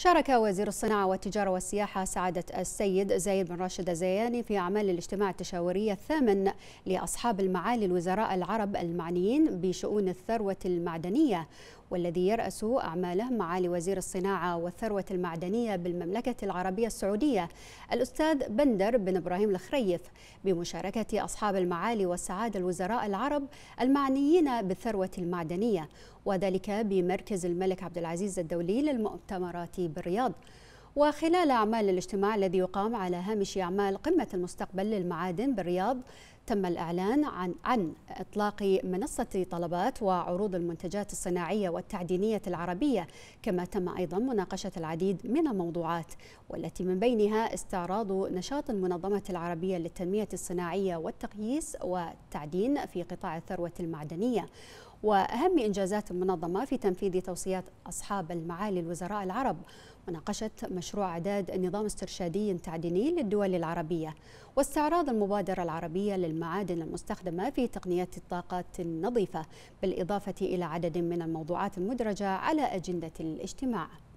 شارك وزير الصناعة والتجارة والسياحة سعادة السيد زايد بن راشد الزياني في أعمال الاجتماع التشاوري الثامن لأصحاب المعالي الوزراء العرب المعنيين بشؤون الثروة المعدنية والذي يرأس أعماله معالي وزير الصناعة والثروة المعدنية بالمملكة العربية السعودية الأستاذ بندر بن إبراهيم الخريف بمشاركة أصحاب المعالي والسعادة الوزراء العرب المعنيين بالثروة المعدنية وذلك بمركز الملك عبد العزيز الدولي للمؤتمرات بالرياض وخلال أعمال الاجتماع الذي يقام على هامش أعمال قمة المستقبل للمعادن بالرياض تم الإعلان عن, عن إطلاق منصة طلبات وعروض المنتجات الصناعية والتعدينية العربية كما تم أيضا مناقشة العديد من الموضوعات والتي من بينها استعراض نشاط المنظمة العربية للتنمية الصناعية والتقييس والتعدين في قطاع الثروة المعدنية وأهم إنجازات المنظمة في تنفيذ توصيات أصحاب المعالي الوزراء العرب وناقشت مشروع إعداد نظام استرشادي تعديني للدول العربية واستعراض المبادرة العربية للمعادن المستخدمة في تقنيات الطاقات النظيفة بالإضافة إلى عدد من الموضوعات المدرجة على أجندة الاجتماع